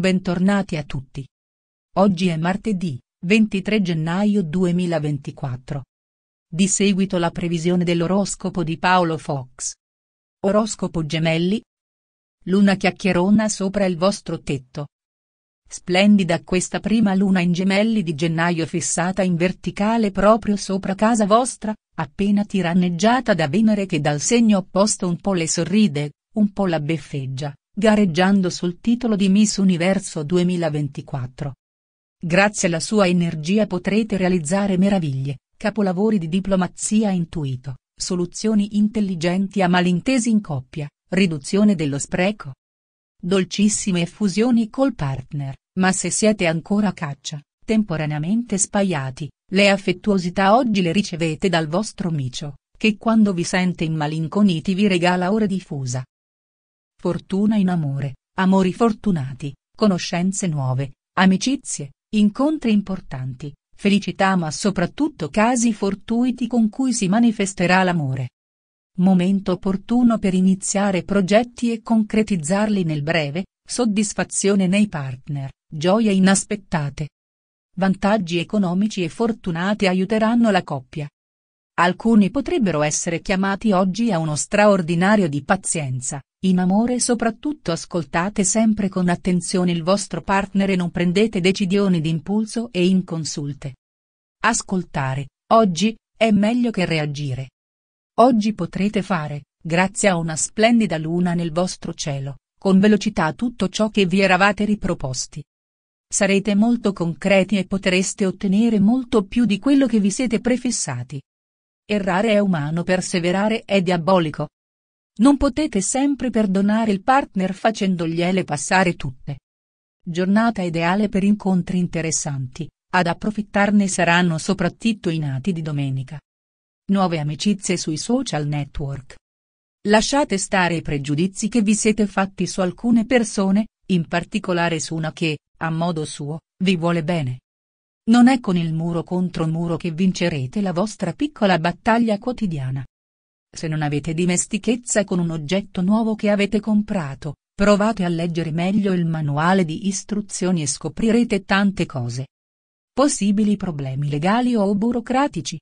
Bentornati a tutti. Oggi è martedì, 23 gennaio 2024. Di seguito la previsione dell'oroscopo di Paolo Fox. Oroscopo Gemelli. Luna chiacchierona sopra il vostro tetto. Splendida questa prima luna in gemelli di gennaio fissata in verticale proprio sopra casa vostra, appena tiranneggiata da Venere che dal segno opposto un po' le sorride, un po' la beffeggia gareggiando sul titolo di Miss Universo 2024. Grazie alla sua energia potrete realizzare meraviglie, capolavori di diplomazia intuito, soluzioni intelligenti a malintesi in coppia, riduzione dello spreco. Dolcissime effusioni col partner, ma se siete ancora a caccia, temporaneamente spaiati, le affettuosità oggi le ricevete dal vostro micio, che quando vi sente immalinconiti vi regala ore di fusa Fortuna in amore, amori fortunati, conoscenze nuove, amicizie, incontri importanti, felicità ma soprattutto casi fortuiti con cui si manifesterà l'amore. Momento opportuno per iniziare progetti e concretizzarli nel breve, soddisfazione nei partner, gioie inaspettate. Vantaggi economici e fortunati aiuteranno la coppia. Alcuni potrebbero essere chiamati oggi a uno straordinario di pazienza, in amore soprattutto ascoltate sempre con attenzione il vostro partner e non prendete decisioni d'impulso e inconsulte. Ascoltare, oggi, è meglio che reagire. Oggi potrete fare, grazie a una splendida luna nel vostro cielo, con velocità tutto ciò che vi eravate riproposti. Sarete molto concreti e potreste ottenere molto più di quello che vi siete prefissati. Errare è umano perseverare è diabolico, non potete sempre perdonare il partner facendogliele passare tutte. Giornata ideale per incontri interessanti, ad approfittarne saranno soprattutto i nati di domenica. Nuove amicizie sui social network. Lasciate stare i pregiudizi che vi siete fatti su alcune persone, in particolare su una che, a modo suo, vi vuole bene. Non è con il muro contro muro che vincerete la vostra piccola battaglia quotidiana. Se non avete dimestichezza con un oggetto nuovo che avete comprato, provate a leggere meglio il manuale di istruzioni e scoprirete tante cose. Possibili problemi legali o burocratici.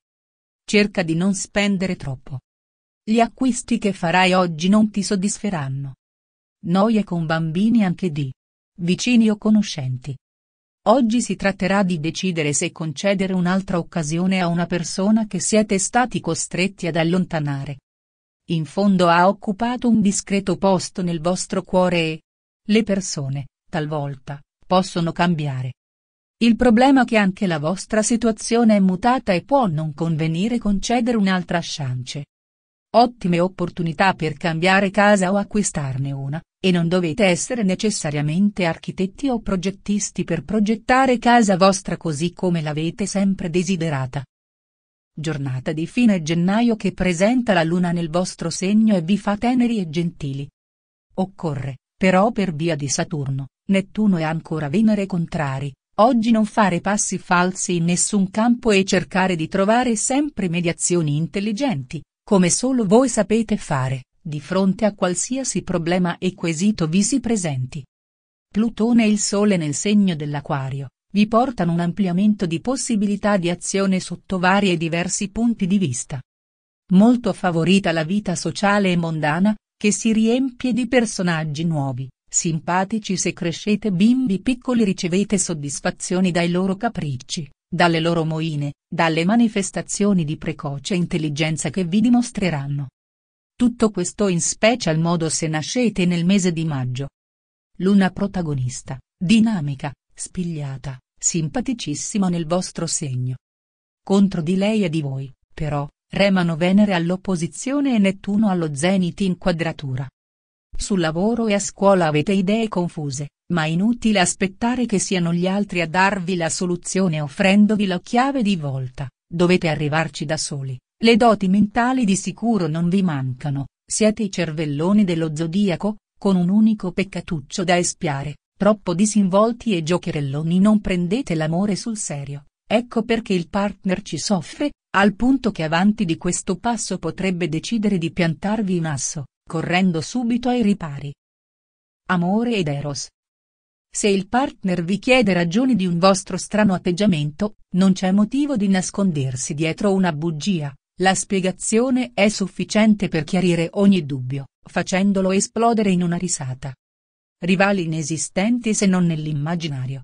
Cerca di non spendere troppo. Gli acquisti che farai oggi non ti soddisferanno. Noie con bambini anche di vicini o conoscenti. Oggi si tratterà di decidere se concedere un'altra occasione a una persona che siete stati costretti ad allontanare. In fondo ha occupato un discreto posto nel vostro cuore e le persone, talvolta, possono cambiare. Il problema è che anche la vostra situazione è mutata e può non convenire concedere un'altra chance. Ottime opportunità per cambiare casa o acquistarne una, e non dovete essere necessariamente architetti o progettisti per progettare casa vostra così come l'avete sempre desiderata. Giornata di fine gennaio che presenta la luna nel vostro segno e vi fa teneri e gentili. Occorre, però per via di Saturno, Nettuno e ancora Venere contrari, Oggi non fare passi falsi in nessun campo e cercare di trovare sempre mediazioni intelligenti, come solo voi sapete fare, di fronte a qualsiasi problema e quesito vi si presenti. Plutone e il Sole nel segno dell'Aquario, vi portano un ampliamento di possibilità di azione sotto vari e diversi punti di vista. Molto favorita la vita sociale e mondana, che si riempie di personaggi nuovi, simpatici se crescete bimbi piccoli ricevete soddisfazioni dai loro capricci, dalle loro moine, dalle manifestazioni di precoce intelligenza che vi dimostreranno. Tutto questo in special modo se nascete nel mese di maggio. Luna protagonista, dinamica, spigliata, simpaticissima nel vostro segno. Contro di lei e di voi, però, remano Venere all'opposizione e Nettuno allo zenit in quadratura. Sul lavoro e a scuola avete idee confuse, ma inutile aspettare che siano gli altri a darvi la soluzione offrendovi la chiave di volta, dovete arrivarci da soli, le doti mentali di sicuro non vi mancano, siete i cervelloni dello zodiaco, con un unico peccatuccio da espiare, troppo disinvolti e giocherelloni non prendete l'amore sul serio, ecco perché il partner ci soffre, al punto che avanti di questo passo potrebbe decidere di piantarvi un asso, correndo subito ai ripari. Amore ed Eros, se il partner vi chiede ragioni di un vostro strano atteggiamento, non c'è motivo di nascondersi dietro una bugia, la spiegazione è sufficiente per chiarire ogni dubbio, facendolo esplodere in una risata. Rivali inesistenti se non nell'immaginario.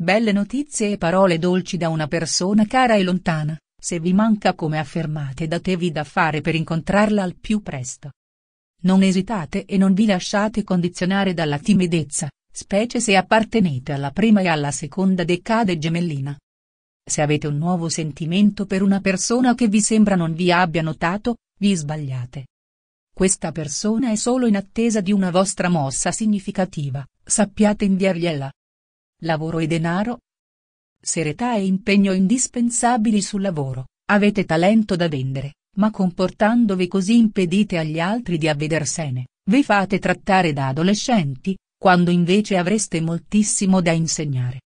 Belle notizie e parole dolci da una persona cara e lontana, se vi manca come affermate datevi da fare per incontrarla al più presto. Non esitate e non vi lasciate condizionare dalla timidezza, specie se appartenete alla prima e alla seconda decade gemellina. Se avete un nuovo sentimento per una persona che vi sembra non vi abbia notato, vi sbagliate. Questa persona è solo in attesa di una vostra mossa significativa, sappiate inviargliela. Lavoro e denaro? Serietà e impegno indispensabili sul lavoro, avete talento da vendere, ma comportandovi così impedite agli altri di avvedersene, vi fate trattare da adolescenti, quando invece avreste moltissimo da insegnare.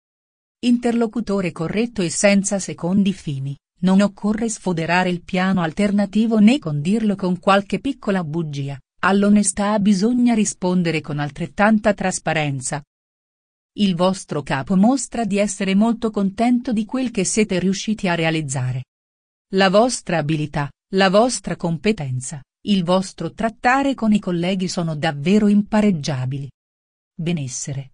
Interlocutore corretto e senza secondi fini, non occorre sfoderare il piano alternativo né condirlo con qualche piccola bugia, all'onestà bisogna rispondere con altrettanta trasparenza. Il vostro capo mostra di essere molto contento di quel che siete riusciti a realizzare. La vostra abilità, la vostra competenza, il vostro trattare con i colleghi sono davvero impareggiabili benessere.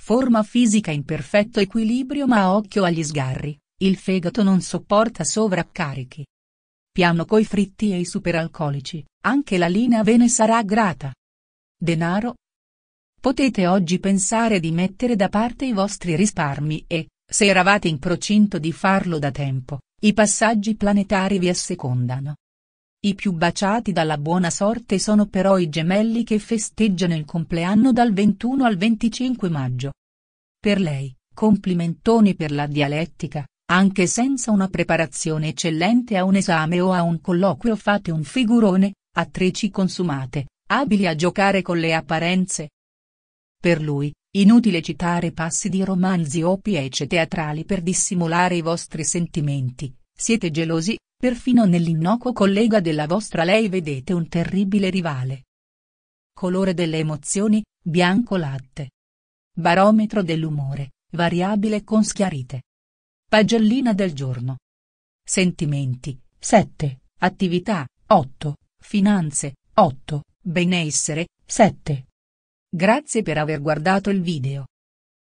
Forma fisica in perfetto equilibrio ma occhio agli sgarri, il fegato non sopporta sovraccarichi. Piano coi fritti e i superalcolici, anche la linea ve ne sarà grata. Denaro. Potete oggi pensare di mettere da parte i vostri risparmi e, se eravate in procinto di farlo da tempo, i passaggi planetari vi assecondano. I più baciati dalla buona sorte sono però i gemelli che festeggiano il compleanno dal 21 al 25 maggio. Per lei, complimentoni per la dialettica, anche senza una preparazione eccellente a un esame o a un colloquio fate un figurone, attrici consumate, abili a giocare con le apparenze. Per lui, inutile citare passi di romanzi o piece teatrali per dissimulare i vostri sentimenti, siete gelosi, perfino nell'innocuo collega della vostra lei vedete un terribile rivale. Colore delle emozioni, bianco latte. Barometro dell'umore, variabile con schiarite. Pagellina del giorno. Sentimenti, 7, attività, 8, finanze, 8, benessere, 7. Grazie per aver guardato il video.